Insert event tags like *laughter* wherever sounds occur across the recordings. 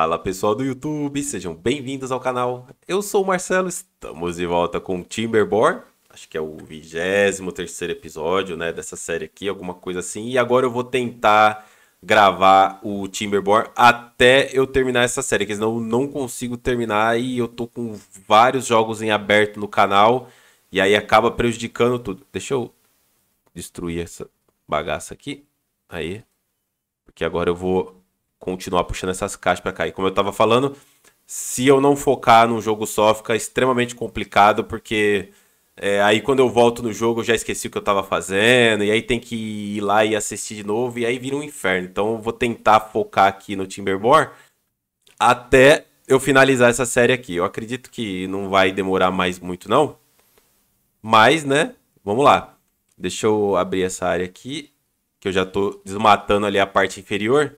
Fala pessoal do YouTube, sejam bem-vindos ao canal. Eu sou o Marcelo, estamos de volta com Timberborn. Acho que é o 23 terceiro episódio, né, dessa série aqui, alguma coisa assim. E agora eu vou tentar gravar o Timberborn até eu terminar essa série, que senão eu não consigo terminar e eu tô com vários jogos em aberto no canal e aí acaba prejudicando tudo. Deixa eu destruir essa bagaça aqui. Aí. Porque agora eu vou continuar puxando essas caixas para cá. E como eu estava falando, se eu não focar num jogo só, fica extremamente complicado, porque é, aí quando eu volto no jogo eu já esqueci o que eu estava fazendo, e aí tem que ir lá e assistir de novo, e aí vira um inferno. Então eu vou tentar focar aqui no Timberborn até eu finalizar essa série aqui. Eu acredito que não vai demorar mais muito, não. Mas, né, vamos lá. Deixa eu abrir essa área aqui, que eu já estou desmatando ali a parte inferior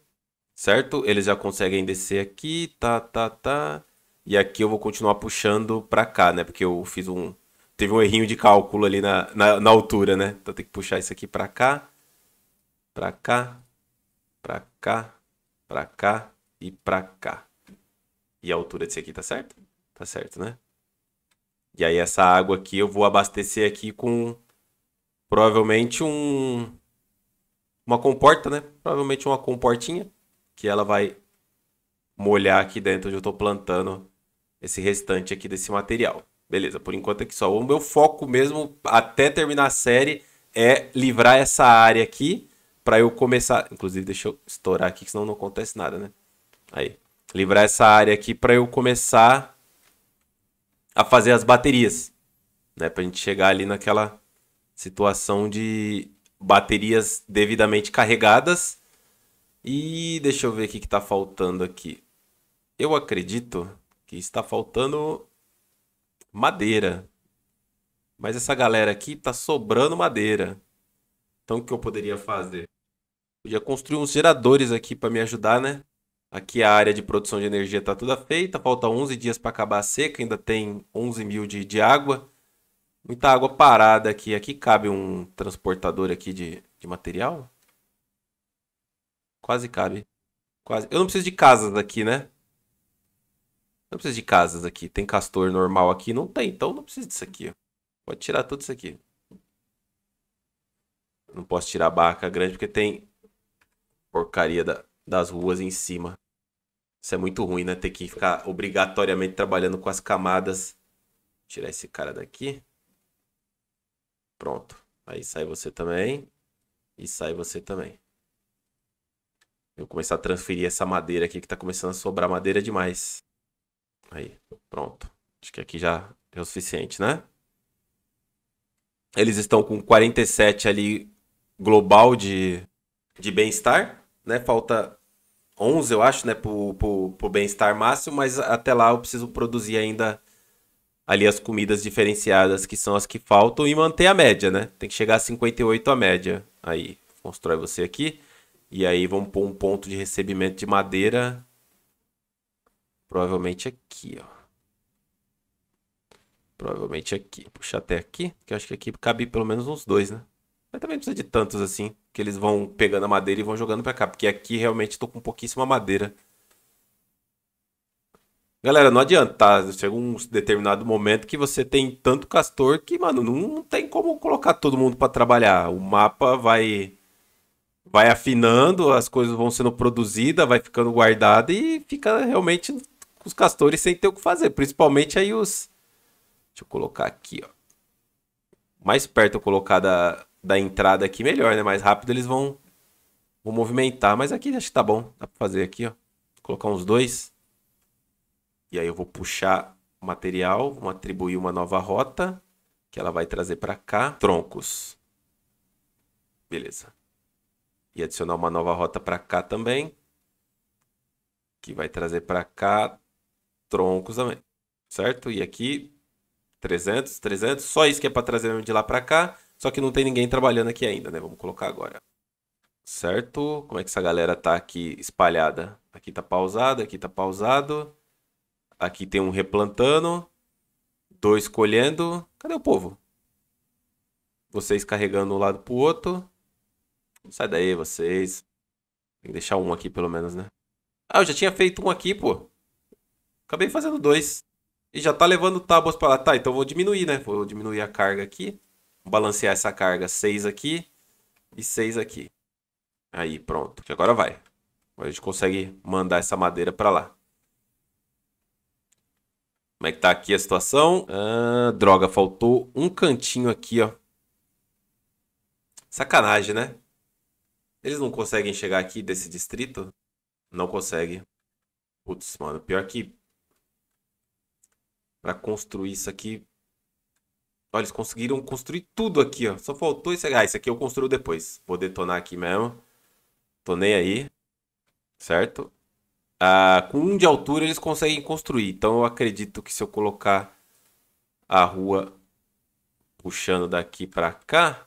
certo? Eles já conseguem descer aqui, tá, tá, tá. E aqui eu vou continuar puxando para cá, né? Porque eu fiz um... Teve um errinho de cálculo ali na, na, na altura, né? Então tem que puxar isso aqui para cá, para cá, para cá, para cá e para cá. E a altura desse aqui tá certo? Tá certo, né? E aí essa água aqui eu vou abastecer aqui com provavelmente um uma comporta, né? Provavelmente uma comportinha que ela vai molhar aqui dentro onde eu estou plantando esse restante aqui desse material. Beleza, por enquanto é que só. O meu foco mesmo, até terminar a série, é livrar essa área aqui para eu começar... Inclusive, deixa eu estourar aqui, senão não acontece nada, né? Aí. Livrar essa área aqui para eu começar a fazer as baterias. Né? Para a gente chegar ali naquela situação de baterias devidamente carregadas e deixa eu ver o que está faltando aqui. Eu acredito que está faltando madeira. Mas essa galera aqui está sobrando madeira. Então o que eu poderia fazer? Podia construir uns geradores aqui para me ajudar, né? Aqui a área de produção de energia está toda feita. Falta 11 dias para acabar a seca. Ainda tem 11 mil de, de água. Muita água parada aqui. Aqui cabe um transportador aqui de, de material? Quase cabe. Quase. Eu não preciso de casas aqui, né? Não preciso de casas aqui. Tem castor normal aqui? Não tem, então não preciso disso aqui. Pode tirar tudo isso aqui. Não posso tirar a barca grande porque tem porcaria da, das ruas em cima. Isso é muito ruim, né? Ter que ficar obrigatoriamente trabalhando com as camadas. Tirar esse cara daqui. Pronto. Aí sai você também. E sai você também. Eu começar a transferir essa madeira aqui que tá começando a sobrar madeira demais. Aí, pronto. Acho que aqui já é o suficiente, né? Eles estão com 47 ali global de, de bem-estar, né? Falta 11, eu acho, né, pro, pro, pro bem-estar máximo, mas até lá eu preciso produzir ainda ali as comidas diferenciadas, que são as que faltam, e manter a média, né? Tem que chegar a 58 a média. Aí, constrói você aqui. E aí vamos pôr um ponto de recebimento de madeira. Provavelmente aqui, ó. Provavelmente aqui. Puxar até aqui, que acho que aqui cabe pelo menos uns dois, né? Mas também precisa de tantos assim, que eles vão pegando a madeira e vão jogando para cá, porque aqui realmente estou com pouquíssima madeira. Galera, não adianta, tá? chega um determinado momento que você tem tanto castor que, mano, não tem como colocar todo mundo para trabalhar. O mapa vai vai afinando, as coisas vão sendo produzidas, vai ficando guardada e fica realmente os castores sem ter o que fazer. Principalmente aí os. Deixa eu colocar aqui, ó. Mais perto eu colocar da, da entrada aqui, melhor, né? Mais rápido eles vão, vão movimentar. Mas aqui acho que tá bom. Dá pra fazer aqui, ó. Vou colocar uns dois. E aí eu vou puxar o material, vamos atribuir uma nova rota que ela vai trazer para cá. Troncos. Beleza e adicionar uma nova rota para cá também, que vai trazer para cá troncos também, certo? E aqui 300, 300, só isso que é para trazer de lá para cá, só que não tem ninguém trabalhando aqui ainda, né? Vamos colocar agora. Certo? Como é que essa galera tá aqui espalhada? Aqui tá pausado, aqui tá pausado. Aqui tem um replantando, dois colhendo. Cadê o povo? Vocês carregando um lado pro outro. Sai daí, vocês. Tem que deixar um aqui, pelo menos, né? Ah, eu já tinha feito um aqui, pô. Acabei fazendo dois. E já tá levando tábuas pra lá. Tá, então vou diminuir, né? Vou diminuir a carga aqui. Balancear essa carga. Seis aqui e seis aqui. Aí, pronto. Agora vai. Agora a gente consegue mandar essa madeira pra lá. Como é que tá aqui a situação? Ah, droga, faltou um cantinho aqui, ó. Sacanagem, né? Eles não conseguem chegar aqui desse distrito? Não consegue. Putz, mano, pior que. Pra construir isso aqui. Olha, eles conseguiram construir tudo aqui, ó. Só faltou esse. Ah, esse aqui eu construo depois. Vou detonar aqui mesmo. Tonei aí. Certo? Ah, com um de altura eles conseguem construir. Então eu acredito que se eu colocar a rua puxando daqui pra cá.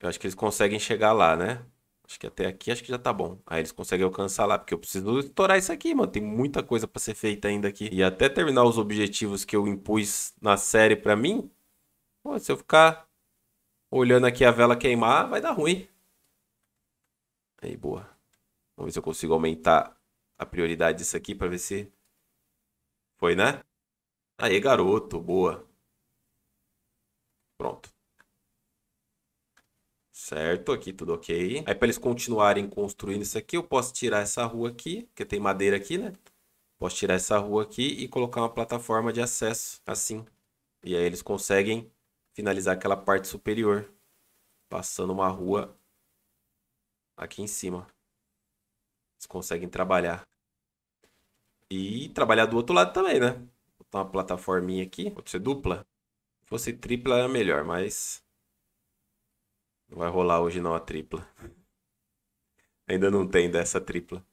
Eu acho que eles conseguem chegar lá, né? Acho que até aqui acho que já tá bom. Aí eles conseguem alcançar lá, porque eu preciso estourar isso aqui, mano. Tem muita coisa para ser feita ainda aqui. E até terminar os objetivos que eu impus na série para mim, pô, se eu ficar olhando aqui a vela queimar, vai dar ruim. Aí, boa. Vamos ver se eu consigo aumentar a prioridade disso aqui para ver se... Foi, né? Aí, garoto, boa. Pronto certo? Aqui tudo ok. Aí para eles continuarem construindo isso aqui, eu posso tirar essa rua aqui, que tem madeira aqui, né? Posso tirar essa rua aqui e colocar uma plataforma de acesso, assim. E aí eles conseguem finalizar aquela parte superior, passando uma rua aqui em cima. Eles conseguem trabalhar. E trabalhar do outro lado também, né? Vou botar uma plataforminha aqui. Pode ser dupla. Se fosse tripla era é melhor, mas não vai rolar hoje não a tripla. Ainda não tem dessa tripla.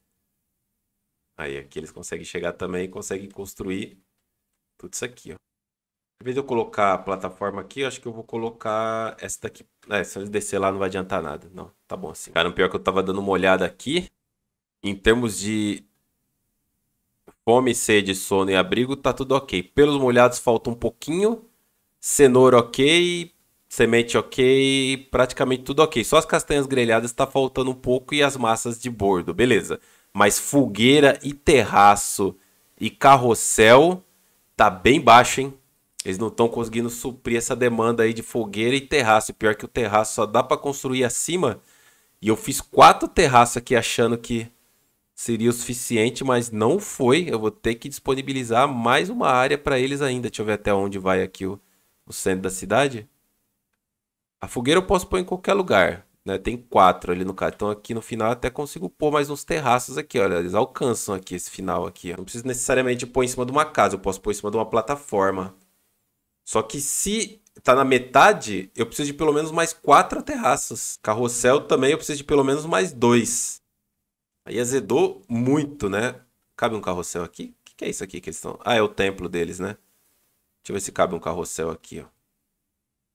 Aí aqui eles conseguem chegar também e conseguem construir tudo isso aqui, ó. Em vez de eu colocar a plataforma aqui, eu acho que eu vou colocar essa daqui. É, se eles descer lá não vai adiantar nada. Não, tá bom assim. Cara, o pior é que eu tava dando uma olhada aqui. Em termos de fome, sede, sono e abrigo, tá tudo ok. Pelos molhados falta um pouquinho. Cenoura ok. Semente ok, praticamente tudo ok. Só as castanhas grelhadas está faltando um pouco e as massas de bordo, beleza. Mas fogueira e terraço e carrossel tá bem baixo, hein? Eles não estão conseguindo suprir essa demanda aí de fogueira e terraço. E pior que o terraço só dá para construir acima. E eu fiz quatro terraços aqui achando que seria o suficiente, mas não foi. Eu vou ter que disponibilizar mais uma área para eles ainda. Deixa eu ver até onde vai aqui o, o centro da cidade. A fogueira eu posso pôr em qualquer lugar. Né? Tem quatro ali no caso. Então aqui no final até consigo pôr mais uns terraços aqui, olha. Eles alcançam aqui esse final aqui. Ó. Não preciso necessariamente pôr em cima de uma casa, eu posso pôr em cima de uma plataforma. Só que se tá na metade, eu preciso de pelo menos mais quatro terraços. Carrossel também eu preciso de pelo menos mais dois. Aí azedou muito, né? Cabe um carrossel aqui? O que, que é isso aqui que eles estão... Ah, é o templo deles, né? Deixa eu ver se cabe um carrossel aqui, ó.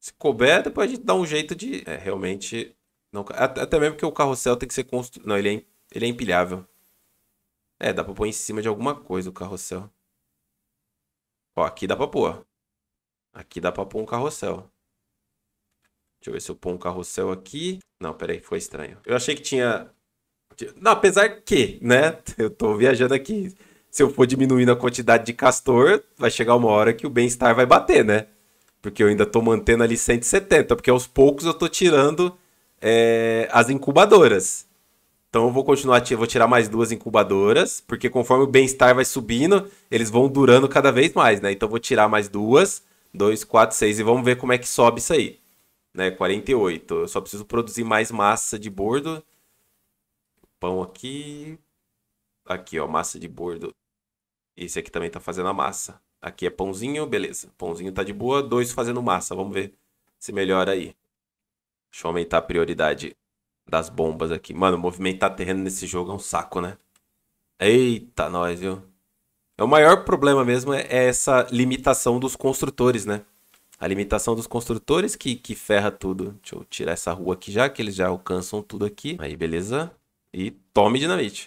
Se couber, depois a gente dá um jeito de. É, realmente. Não, até mesmo que o carrossel tem que ser construído. Não, ele é, ele é empilhável. É, dá pra pôr em cima de alguma coisa o carrossel. Ó, aqui dá pra pôr. Aqui dá pra pôr um carrossel. Deixa eu ver se eu pôr um carrossel aqui. Não, peraí, foi estranho. Eu achei que tinha... Não, apesar que, né? *laughs* Eu tô viajando aqui. Se eu for diminuindo a quantidade de castor, vai chegar uma hora que o bem-estar vai bater, né? Porque eu ainda estou mantendo ali 170, porque aos poucos eu estou tirando é, as incubadoras. Então eu vou continuar, vou tirar mais duas incubadoras, porque conforme o bem-estar vai subindo, eles vão durando cada vez mais, né? Então eu vou tirar mais duas, dois, quatro, seis, e vamos ver como é que sobe isso aí. Né? 48. Eu só preciso produzir mais massa de bordo. Pão aqui. Aqui, ó, massa de bordo. Esse aqui também tá fazendo a massa. Aqui é pãozinho, beleza. Pãozinho tá de boa, dois fazendo massa. Vamos ver se melhora aí. Deixa eu aumentar a prioridade das bombas aqui. Mano, movimentar terreno nesse jogo é um saco, né? Eita, nós, viu? É o maior problema mesmo é, é essa limitação dos construtores, né? A limitação dos construtores que, que ferra tudo. Deixa eu tirar essa rua aqui já, que eles já alcançam tudo aqui. Aí, beleza. E tome dinamite.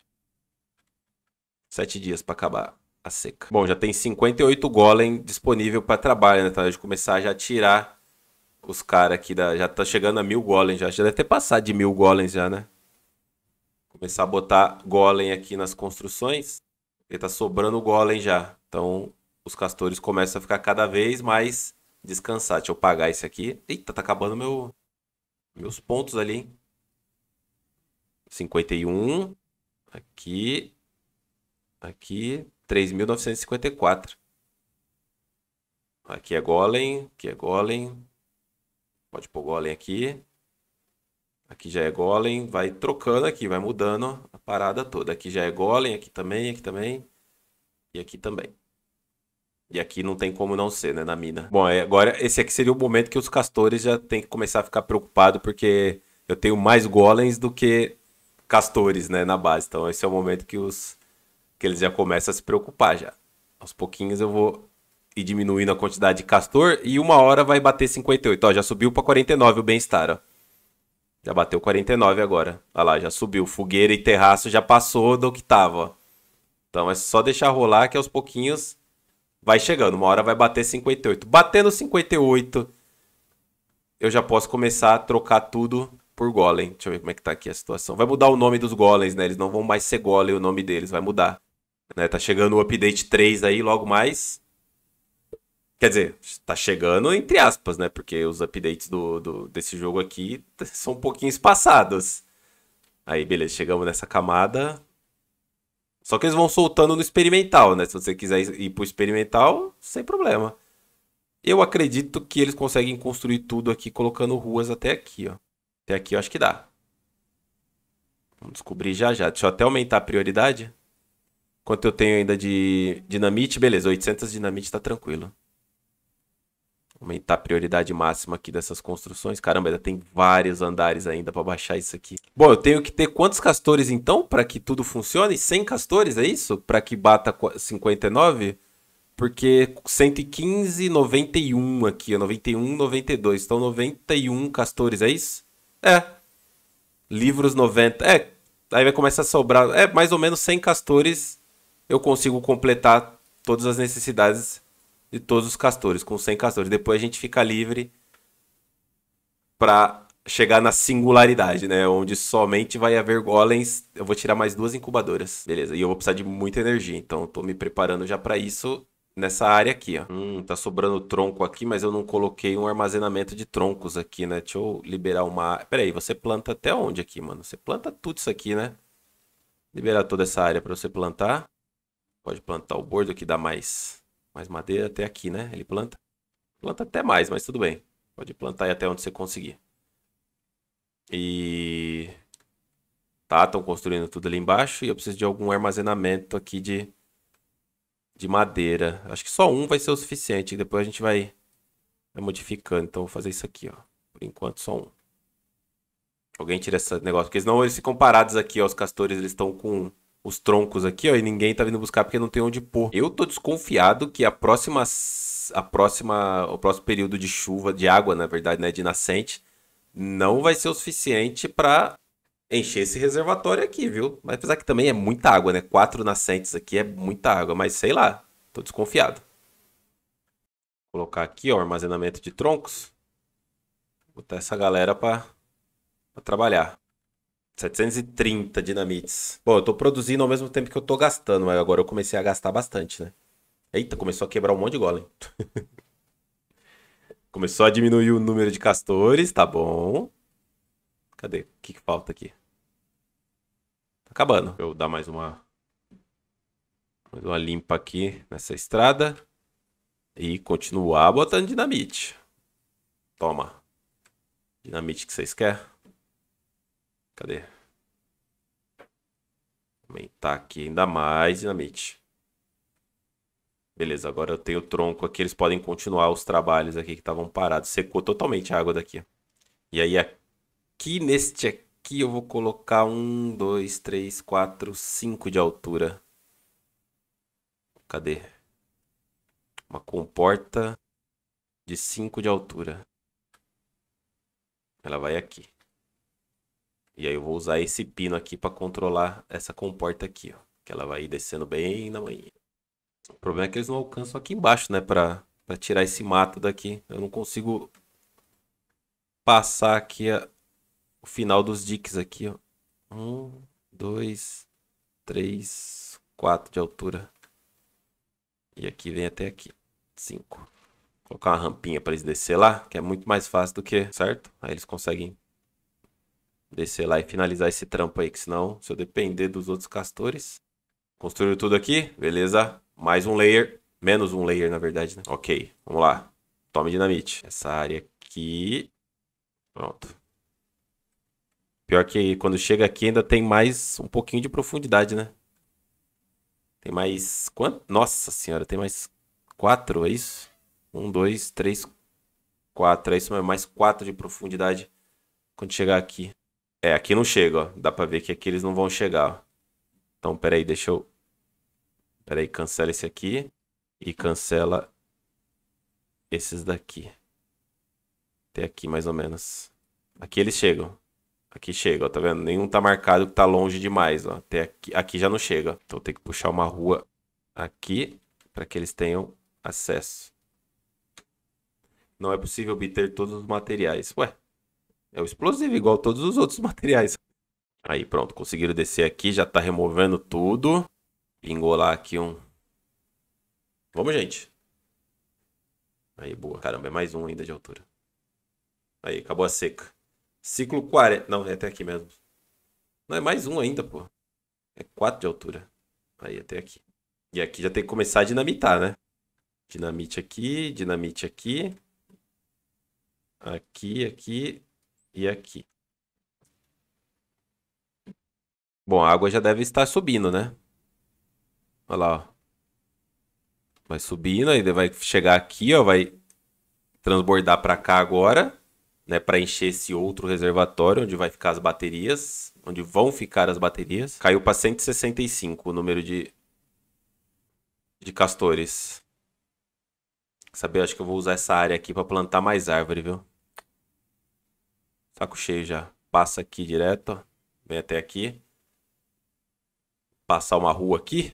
Sete dias para acabar a seca. Bom, já tem 58 golem disponível para trabalho, né? Tá? de começar já a tirar os caras aqui da. Já tá chegando a mil golems já. Já deve ter passado de mil golems já, né? Começar a botar golem aqui nas construções. Porque tá sobrando golem já. Então os castores começam a ficar cada vez mais descansados. Deixa eu pagar esse aqui. Eita, tá acabando meu... meus pontos ali, hein? 51. Aqui. Aqui. 3.954. Aqui é golem, aqui é golem. Pode pôr golem aqui. Aqui já é golem, vai trocando aqui, vai mudando a parada toda. Aqui já é golem, aqui também, aqui também e aqui também. E aqui não tem como não ser, né, na mina. Bom, é, agora esse aqui seria o momento que os castores já tem que começar a ficar preocupado, porque eu tenho mais golems do que castores, né, na base. Então esse é o momento que os que eles já começam a se preocupar já. Aos pouquinhos eu vou ir diminuindo a quantidade de castor e uma hora vai bater 58. Ó, já subiu para 49 o bem-estar, ó. Já bateu 49 agora. Olha lá, já subiu. Fogueira e terraço já passou do que tava, ó. Então é só deixar rolar que aos pouquinhos vai chegando. Uma hora vai bater 58. Batendo 58, eu já posso começar a trocar tudo por Golem. Deixa eu ver como é que tá aqui a situação. Vai mudar o nome dos Golems, né? Eles não vão mais ser Golem o nome deles, vai mudar. Né? Tá chegando o update 3 aí logo mais. Quer dizer, tá chegando entre aspas, né? Porque os updates do, do desse jogo aqui *laughs* são um pouquinho espaçados. Aí, beleza, chegamos nessa camada. Só que eles vão soltando no experimental, né? Se você quiser ir pro experimental, sem problema. Eu acredito que eles conseguem construir tudo aqui colocando ruas até aqui, ó. Até aqui eu acho que dá. Vamos descobrir já já. Deixa eu até aumentar a prioridade. Quanto eu tenho ainda de dinamite? Beleza, 800 dinamite tá tranquilo. Aumentar a prioridade máxima aqui dessas construções. Caramba, ainda tem vários andares ainda para baixar isso aqui. Bom, eu tenho que ter quantos castores então para que tudo funcione? 100 castores, é isso? Para que bata 59? Porque 115, 91 aqui, ó, 91, 92. Então 91 castores, é isso? É. Livros 90. É, aí vai começar a sobrar. É, mais ou menos 100 castores eu consigo completar todas as necessidades de todos os castores, com 100 castores. Depois a gente fica livre para chegar na singularidade, né? Onde somente vai haver golems. Eu vou tirar mais duas incubadoras, beleza? E eu vou precisar de muita energia, então eu tô me preparando já para isso nessa área aqui, ó. Hum, tá sobrando tronco aqui, mas eu não coloquei um armazenamento de troncos aqui, né? Deixa eu liberar uma... Pera aí, você planta até onde aqui, mano? Você planta tudo isso aqui, né? Liberar toda essa área para você plantar. Pode plantar o bordo que dá mais, mais madeira até aqui, né? Ele planta. Planta até mais, mas tudo bem. Pode plantar aí até onde você conseguir. E... Tá, estão construindo tudo ali embaixo. E eu preciso de algum armazenamento aqui de, de madeira. Acho que só um vai ser o suficiente. Depois a gente vai, vai modificando. Então vou fazer isso aqui, ó. Por enquanto, só um. Alguém tira esse negócio, porque senão eles ficam parados aqui, ó. Os castores, eles estão com os troncos aqui, ó, e ninguém tá vindo buscar porque não tem onde pôr. Eu tô desconfiado que a próxima a próxima o próximo período de chuva, de água, na verdade, né, de nascente, não vai ser o suficiente para encher esse reservatório aqui, viu? Mas apesar que também é muita água, né? Quatro nascentes aqui é muita água, mas sei lá, tô desconfiado. Vou colocar aqui, ó, armazenamento de troncos. Vou botar essa galera para trabalhar. 730 dinamites. Bom, eu tô produzindo ao mesmo tempo que eu tô gastando, mas agora eu comecei a gastar bastante, né? Eita, começou a quebrar um monte de golem. *laughs* começou a diminuir o número de castores, tá bom. Cadê? O que, que falta aqui? Tá acabando. Deixa eu dar mais uma... Mais uma limpa aqui nessa estrada. E continuar botando dinamite. Toma. Dinamite que vocês querem. Cadê? Aumentar aqui ainda mais dinamite. Beleza, agora eu tenho o tronco aqui. Eles podem continuar os trabalhos aqui que estavam parados. Secou totalmente a água daqui. E aí aqui neste aqui eu vou colocar um, dois, três, quatro, cinco de altura. Cadê? Uma comporta de 5 de altura. Ela vai aqui. E aí eu vou usar esse pino aqui para controlar essa comporta aqui, ó. Que ela vai descendo bem na manhã. O problema é que eles não alcançam aqui embaixo, né? Pra, tirar esse mato daqui. Eu não consigo passar aqui a, o final dos diques aqui, ó. Um, dois, três, quatro de altura. E aqui vem até aqui. Cinco. Vou colocar uma rampinha para eles descer lá, que é muito mais fácil do que, certo? Aí eles conseguem descer lá e finalizar esse trampo aí, que senão, se eu depender dos outros castores. Construiu tudo aqui, beleza? Mais um layer, menos um layer na verdade, né? Ok, vamos lá. Tome dinamite. Essa área aqui. Pronto. Pior que quando chega aqui ainda tem mais um pouquinho de profundidade, né? Tem mais. quant Nossa senhora, tem mais quatro, é isso? Um, dois, três, quatro. É isso mesmo, mais quatro de profundidade quando chegar aqui. É, aqui não chega, ó. Dá pra ver que aqui eles não vão chegar. Então, peraí, deixa eu... Peraí, cancela esse aqui. E cancela esses daqui. Até aqui, mais ou menos. Aqui eles chegam. Aqui chega, ó, tá vendo? Nenhum tá marcado que tá longe demais, ó. Até aqui, aqui já não chega. Então tem que puxar uma rua aqui para que eles tenham acesso. Não é possível obter todos os materiais. Ué, é o explosivo, igual todos os outros *laughs* materiais. Aí pronto, conseguiram descer aqui, já tá removendo tudo. Engolar aqui um. Vamos, gente. Aí, boa. Caramba, é mais um ainda de altura. Aí, acabou a seca. Ciclo 40. Não, é até aqui mesmo. Não, é mais um ainda, pô. É quatro de altura. Aí, até aqui. E aqui já tem que começar a dinamitar, né? Dinamite aqui, dinamite aqui. Aqui, aqui e aqui. Bom, a água já deve estar subindo, né? Olha lá, ó. Vai subindo, aí vai chegar aqui, ó, vai transbordar para cá agora, né, para encher esse outro reservatório onde vai ficar as baterias, onde vão ficar as baterias. Caiu para 165 o número de de castores. Saber, acho que eu vou usar essa área aqui para plantar mais árvore, viu? Saco cheio já. Passa aqui direto, Vem até aqui. Passar uma rua aqui.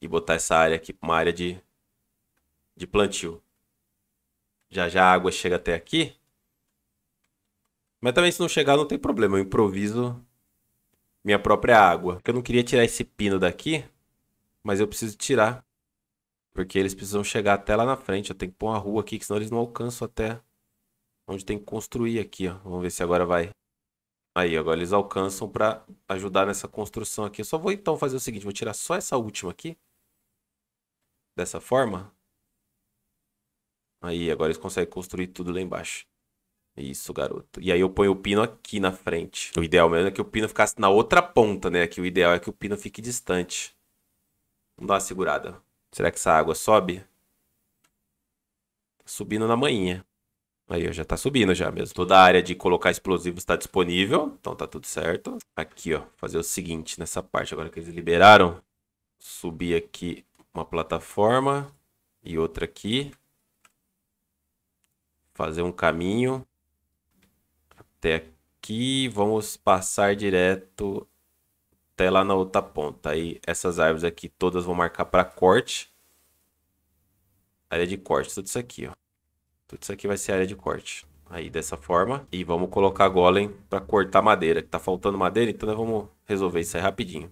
E botar essa área aqui uma área de, de plantio. Já já a água chega até aqui. Mas também se não chegar não tem problema. Eu improviso minha própria água. eu não queria tirar esse pino daqui. Mas eu preciso tirar. Porque eles precisam chegar até lá na frente. Eu tenho que pôr uma rua aqui, que senão eles não alcançam até onde tem que construir aqui, ó. Vamos ver se agora vai. Aí, agora eles alcançam para ajudar nessa construção aqui. Eu só vou então fazer o seguinte, vou tirar só essa última aqui. Dessa forma. Aí, agora eles conseguem construir tudo lá embaixo. Isso, garoto. E aí eu ponho o pino aqui na frente. O ideal mesmo é que o pino ficasse na outra ponta, né? Que o ideal é que o pino fique distante. Vamos dar uma segurada. Será que essa água sobe? Tá subindo na manhinha. Aí ó, já tá subindo já mesmo. Toda a área de colocar explosivos está disponível. Então tá tudo certo. Aqui, ó. Fazer o seguinte nessa parte. Agora que eles liberaram. Subir aqui uma plataforma. E outra aqui. Fazer um caminho. Até aqui. Vamos passar direto até lá na outra ponta. Aí essas árvores aqui todas vão marcar para corte. Área de corte. Tudo isso aqui, ó. Tudo isso aqui vai ser área de corte. Aí, dessa forma. E vamos colocar golem para cortar madeira. Tá faltando madeira, então nós vamos resolver isso aí rapidinho.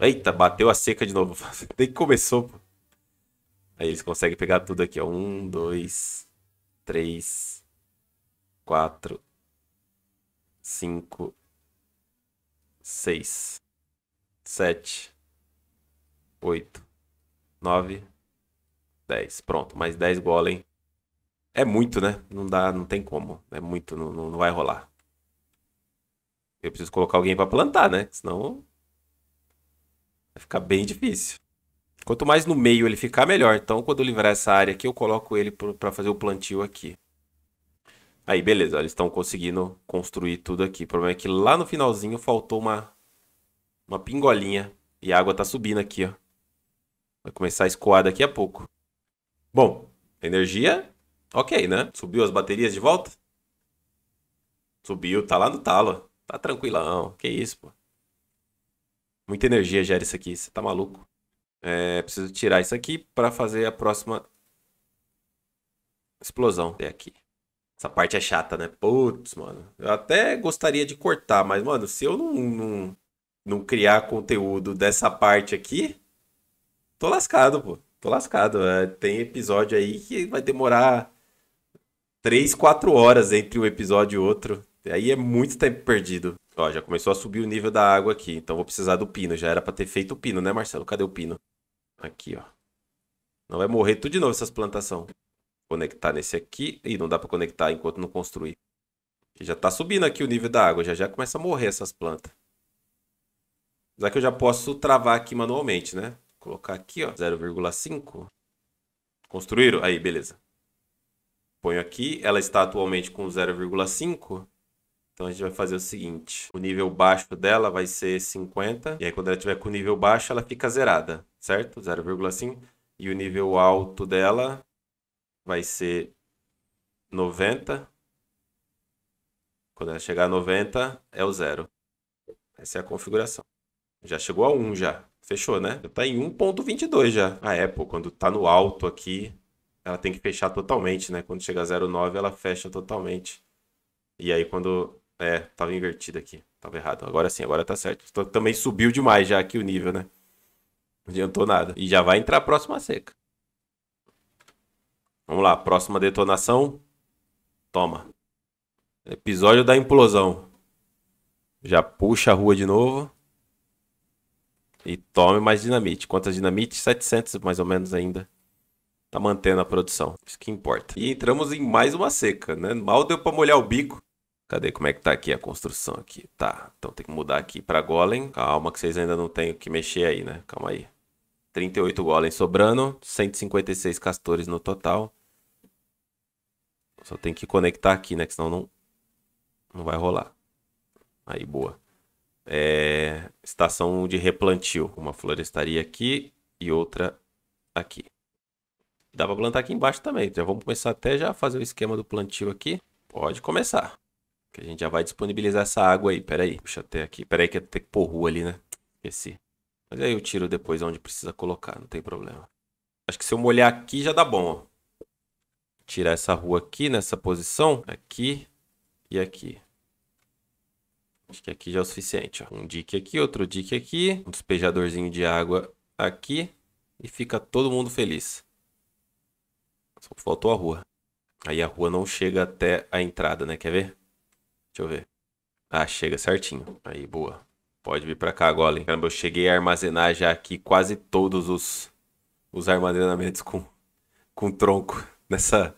Eita, bateu a seca de novo. *laughs* Nem começou, Aí eles conseguem pegar tudo aqui, ó. Um, dois, três, quatro, cinco, seis, sete, oito, nove, dez. Pronto, mais dez golem é muito, né? Não dá, não tem como. É muito, não, não vai rolar. Eu preciso colocar alguém para plantar, né? Senão vai ficar bem difícil. Quanto mais no meio ele ficar, melhor. Então, quando eu livrar essa área aqui, eu coloco ele para fazer o plantio aqui. Aí, beleza. Eles estão conseguindo construir tudo aqui. O problema é que lá no finalzinho faltou uma, uma pingolinha. E a água tá subindo aqui, ó. Vai começar a escoar daqui a pouco. Bom, energia Ok, né? Subiu as baterias de volta? Subiu, tá lá no talo. Tá tranquilão. Que isso, pô. Muita energia gera isso aqui. Você tá maluco? É, preciso tirar isso aqui para fazer a próxima explosão. É aqui. Essa parte é chata, né? Putz, mano. Eu até gostaria de cortar, mas, mano, se eu não, não, não criar conteúdo dessa parte aqui, tô lascado, pô. Tô lascado. É, tem episódio aí que vai demorar 3, 4 horas entre um episódio e outro. Aí é muito tempo perdido. Ó, já começou a subir o nível da água aqui, então vou precisar do pino. Já era pra ter feito o pino, né, Marcelo? Cadê o pino? Aqui, ó. Não vai morrer tudo de novo essas plantações. Conectar nesse aqui. e não dá pra conectar enquanto não construir. Já tá subindo aqui o nível da água, já já começa a morrer essas plantas. Apesar que eu já posso travar aqui manualmente, né? Vou colocar aqui, ó, 0,5. Construíram? Aí, beleza ponho aqui. Ela está atualmente com 0,5. Então a gente vai fazer o seguinte: o nível baixo dela vai ser 50. E aí, quando ela tiver com o nível baixo, ela fica zerada, certo? 0,5. E o nível alto dela vai ser 90. Quando ela chegar a 90, é o zero. Essa é a configuração. Já chegou a 1 já. Fechou, né? Tá em 1.22 já. A ah, Apple, é, quando tá no alto aqui, ela tem que fechar totalmente, né? Quando chega a 0,9, ela fecha totalmente. E aí quando. É, tava invertido aqui. Tava errado. Agora sim, agora tá certo. também subiu demais já aqui o nível, né? Não adiantou nada. E já vai entrar a próxima seca. Vamos lá, próxima detonação. Toma. Episódio da implosão. Já puxa a rua de novo. E tome mais dinamite. Quantas dinamite? 700 mais ou menos ainda tá mantendo a produção. Isso que importa. E entramos em mais uma seca, né? Mal deu para molhar o bico. Cadê? Como é que tá aqui a construção aqui? Tá, então tem que mudar aqui para golem. Calma que vocês ainda não tem o que mexer aí, né? Calma aí. 38 golem sobrando, 156 castores no total. Só tem que conectar aqui, né? Que senão não, não vai rolar. Aí, boa. É... Estação de replantio. Uma florestaria aqui e outra aqui. Dá pra plantar aqui embaixo também. Já vamos começar até já a fazer o esquema do plantio aqui. Pode começar. Que a gente já vai disponibilizar essa água aí. Pera aí, puxa até aqui. Pera aí que tem que pôr rua ali, né? Esqueci. Mas aí eu tiro depois onde precisa colocar, não tem problema. Acho que se eu molhar aqui já dá bom, ó. Tirar essa rua aqui, nessa posição. Aqui e aqui. Acho que aqui já é o suficiente, ó. Um dique aqui, outro dique aqui. Um despejadorzinho de água aqui. E fica todo mundo feliz. Só faltou a rua. Aí a rua não chega até a entrada, né? Quer ver? Deixa eu ver. Ah, chega certinho. Aí, boa. Pode vir pra cá, Golem. Caramba, eu cheguei a armazenar já aqui quase todos os, os armazenamentos com, com tronco. *laughs* Nessa,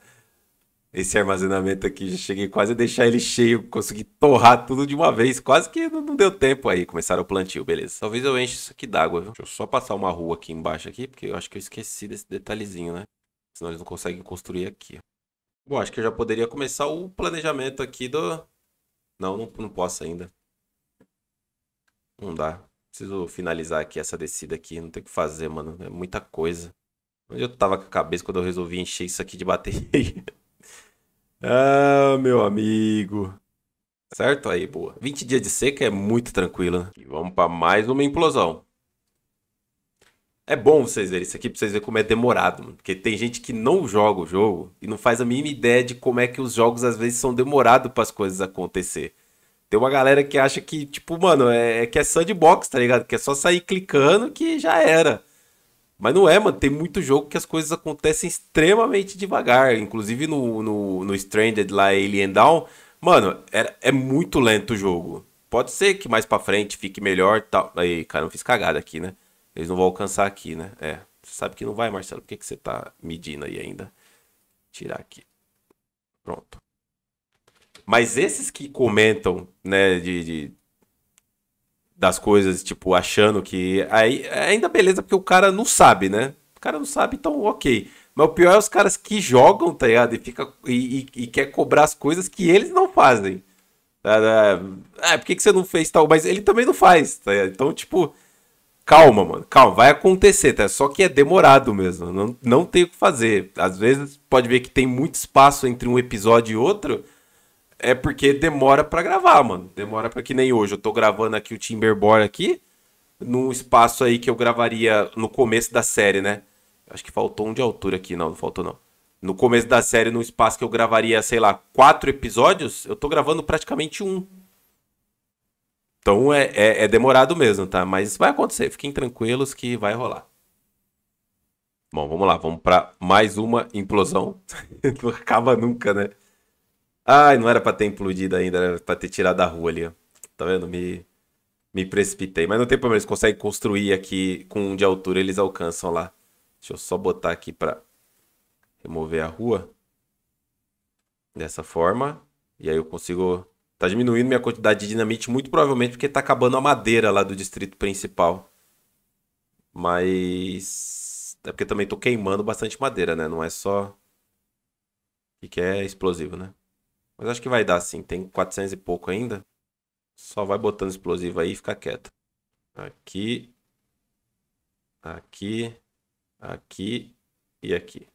esse armazenamento aqui, já cheguei quase a deixar ele cheio, consegui torrar tudo de uma vez, quase que não, deu tempo aí, começaram o plantio, beleza. Talvez eu enche isso aqui d'água, viu? Deixa eu só passar uma rua aqui embaixo aqui, porque eu acho que eu esqueci desse detalhezinho, né? Senão eles não conseguem construir aqui. Bom, acho que eu já poderia começar o planejamento aqui do... Não, não, não posso ainda. Não dá. Preciso finalizar aqui essa descida aqui. Não tem o que fazer, mano. É muita coisa. Onde eu tava com a cabeça quando eu resolvi encher isso aqui de bateria? *laughs* ah, meu amigo. Certo? Aí, boa. 20 dias de seca é muito tranquilo, né? E vamos para mais uma implosão. É bom vocês verem isso aqui pra vocês verem como é demorado, mano. Porque tem gente que não joga o jogo e não faz a mínima ideia de como é que os jogos às vezes são demorados para as coisas acontecer. Tem uma galera que acha que, tipo, mano, é, é que é sandbox, tá ligado? Que é só sair clicando que já era. Mas não é, mano. Tem muito jogo que as coisas acontecem extremamente devagar. Inclusive no, no, no Stranded lá, Alien Down, mano, é, é muito lento o jogo. Pode ser que mais pra frente fique melhor tal. Aí, cara, eu fiz cagada aqui, né? Eles não vão alcançar aqui, né? É. Você sabe que não vai, Marcelo. Por que, que você tá medindo aí ainda? Tirar aqui. Pronto. Mas esses que comentam, né, de, de das coisas, tipo, achando que. Aí, ainda beleza, porque o cara não sabe, né? O cara não sabe, então ok. Mas o pior é os caras que jogam, tá ligado? E, fica, e, e, e quer cobrar as coisas que eles não fazem. Ah, por que, que você não fez tal? Mas ele também não faz, tá ligado? Então, tipo, calma, mano, calma, vai acontecer, tá? Só que é demorado mesmo, não, não tem o que fazer. Às vezes pode ver que tem muito espaço entre um episódio e outro, é porque demora para gravar, mano. Demora para que nem hoje, eu tô gravando aqui o Timberborn aqui, num espaço aí que eu gravaria no começo da série, né? Acho que faltou um de altura aqui, não, não faltou não. No começo da série, num espaço que eu gravaria, sei lá, quatro episódios, eu tô gravando praticamente um. Então é, é, é demorado mesmo, tá? Mas vai acontecer, fiquem tranquilos que vai rolar. Bom, vamos lá, vamos para mais uma implosão. não *laughs* acaba nunca, né? Ai, não era para ter implodido ainda, era para ter tirado da rua ali, ó. Tá vendo? Me, me precipitei. Mas não tem problema, eles conseguem construir aqui com um de altura, eles alcançam lá. Deixa eu só botar aqui para remover a rua. Dessa forma. E aí eu consigo Tá diminuindo minha quantidade de dinamite, muito provavelmente porque tá acabando a madeira lá do distrito principal. Mas. É porque também tô queimando bastante madeira, né? Não é só. O que é explosivo, né? Mas acho que vai dar sim. Tem 400 e pouco ainda. Só vai botando explosivo aí e fica quieto. Aqui. Aqui. Aqui. E aqui.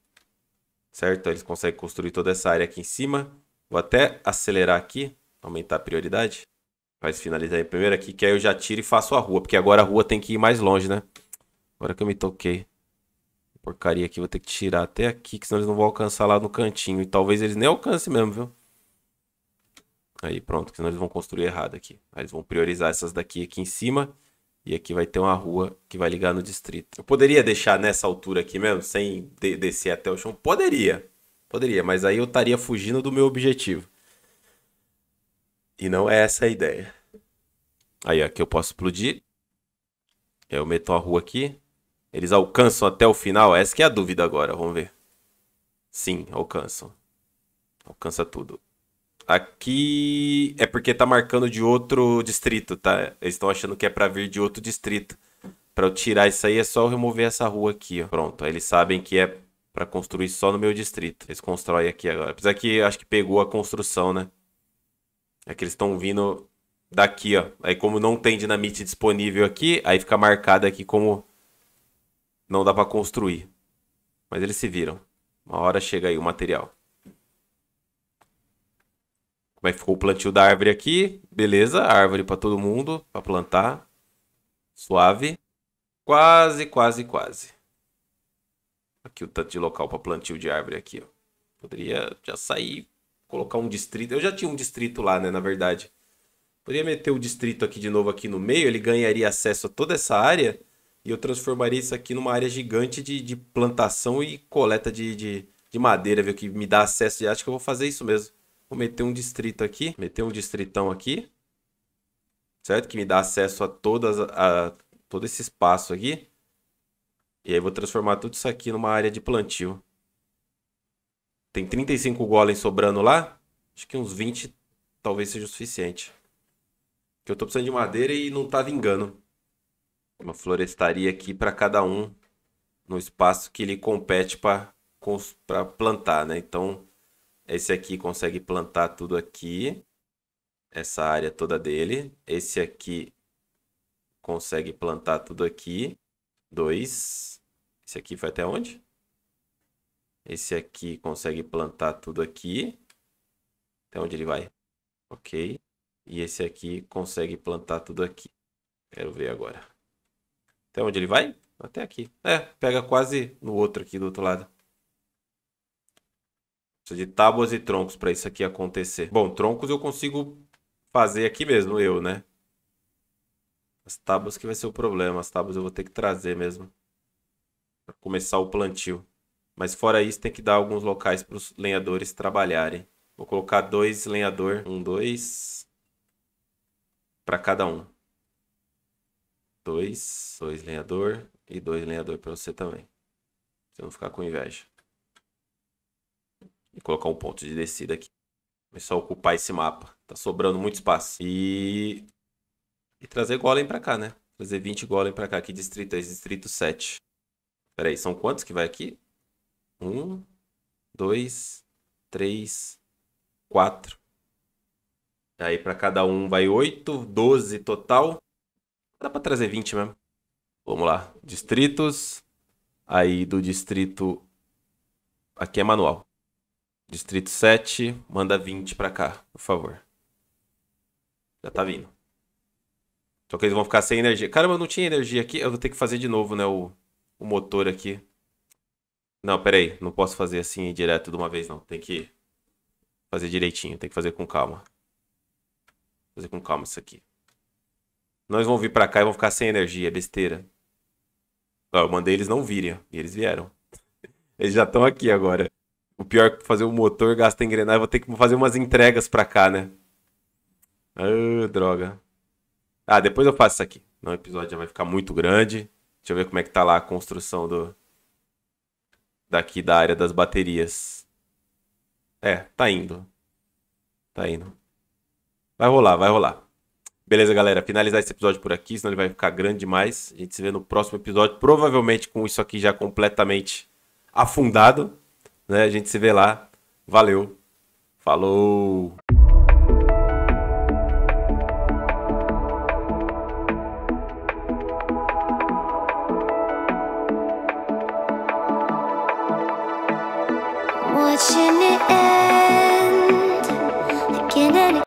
Certo? Eles conseguem construir toda essa área aqui em cima. Vou até acelerar aqui. Aumentar a prioridade. Faz finalizar aí primeiro aqui, que aí eu já tiro e faço a rua. Porque agora a rua tem que ir mais longe, né? Agora que eu me toquei. Porcaria aqui, vou ter que tirar até aqui, que senão eles não vão alcançar lá no cantinho. E talvez eles nem alcancem mesmo, viu? Aí pronto, senão eles vão construir errado aqui. Aí eles vão priorizar essas daqui aqui em cima. E aqui vai ter uma rua que vai ligar no distrito. Eu poderia deixar nessa altura aqui mesmo, sem de descer até o chão? Poderia. Poderia, mas aí eu estaria fugindo do meu objetivo. E não é essa a ideia. Aí, aqui eu posso explodir. Eu meto a rua aqui. Eles alcançam até o final? Essa que é a dúvida agora, vamos ver. Sim, alcançam. Alcança tudo. Aqui é porque tá marcando de outro distrito, tá? Eles estão achando que é pra vir de outro distrito. Pra eu tirar isso aí é só eu remover essa rua aqui, ó. Pronto, aí eles sabem que é pra construir só no meu distrito. Eles constroem aqui agora. Apesar que acho que pegou a construção, né? É que eles estão vindo daqui, ó. Aí como não tem dinamite disponível aqui, aí fica marcado aqui como não dá para construir. Mas eles se viram. Uma hora chega aí o material. Como é que ficou o plantio da árvore aqui? Beleza, árvore para todo mundo, para plantar. Suave. Quase, quase, quase. Aqui o tanto de local para plantio de árvore aqui, ó. Poderia já sair colocar um distrito. Eu já tinha um distrito lá, né, na verdade. Poderia meter o distrito aqui de novo aqui no meio, ele ganharia acesso a toda essa área e eu transformaria isso aqui numa área gigante de, de plantação e coleta de, de, de madeira, viu? Que me dá acesso e acho que eu vou fazer isso mesmo. Vou meter um distrito aqui, meter um distritão aqui, certo? Que me dá acesso a, todas, a todo esse espaço aqui. E aí vou transformar tudo isso aqui numa área de plantio. Tem 35 golems sobrando lá. Acho que uns 20 talvez seja o suficiente. Que eu tô precisando de madeira e não tá vingando. Uma florestaria aqui para cada um no espaço que lhe compete para plantar, né? Então, esse aqui consegue plantar tudo aqui. Essa área toda dele. Esse aqui consegue plantar tudo aqui. Dois. Esse aqui vai até onde? Esse aqui consegue plantar tudo aqui. Até onde ele vai? Ok. E esse aqui consegue plantar tudo aqui. Quero ver agora. Até onde ele vai? Até aqui. É, pega quase no outro aqui do outro lado. Precisa de tábuas e troncos para isso aqui acontecer. Bom, troncos eu consigo fazer aqui mesmo, eu, né? As tábuas que vai ser o problema. As tábuas eu vou ter que trazer mesmo. Pra começar o plantio. Mas fora isso, tem que dar alguns locais para os lenhadores trabalharem. Vou colocar dois lenhador, um, dois, para cada um. Dois, dois lenhador e dois lenhador para você também. Você não ficar com inveja. E colocar um ponto de descida aqui. Começar a ocupar esse mapa. Tá sobrando muito espaço. E, e trazer golem para cá, né? Trazer 20 golem para cá. aqui distrito é Distrito 7. Pera aí, são quantos que vai aqui? Um, dois, três, quatro. Aí para cada um vai oito, doze total. Dá para trazer vinte mesmo. Vamos lá. Distritos. Aí do distrito. Aqui é manual. Distrito 7, manda 20 para cá, por favor. Já tá vindo. Só que eles vão ficar sem energia. Caramba, eu não tinha energia aqui. Eu vou ter que fazer de novo, né? O, o motor aqui. Não, peraí, não posso fazer assim direto de uma vez, não. Tem que fazer direitinho, tem que fazer com calma. Fazer com calma isso aqui. Nós vamos vir pra cá e vão ficar sem energia, besteira. eu mandei eles não virem, e eles vieram. *laughs* Eles já estão aqui agora. O pior é fazer o motor, gasta engrenagem, vou ter que fazer umas entregas pra cá, né? Ah, droga. Ah, depois eu faço isso aqui. Não, o episódio já vai ficar muito grande. Deixa eu ver como é que tá lá a construção do, daqui da área das baterias. É, tá indo. Tá indo. Vai rolar, vai rolar. Beleza, galera. Finalizar esse episódio por aqui, senão ele vai ficar grande demais. A gente se vê no próximo episódio, provavelmente com isso aqui já completamente afundado. Né? A gente se vê lá. Valeu. Falou!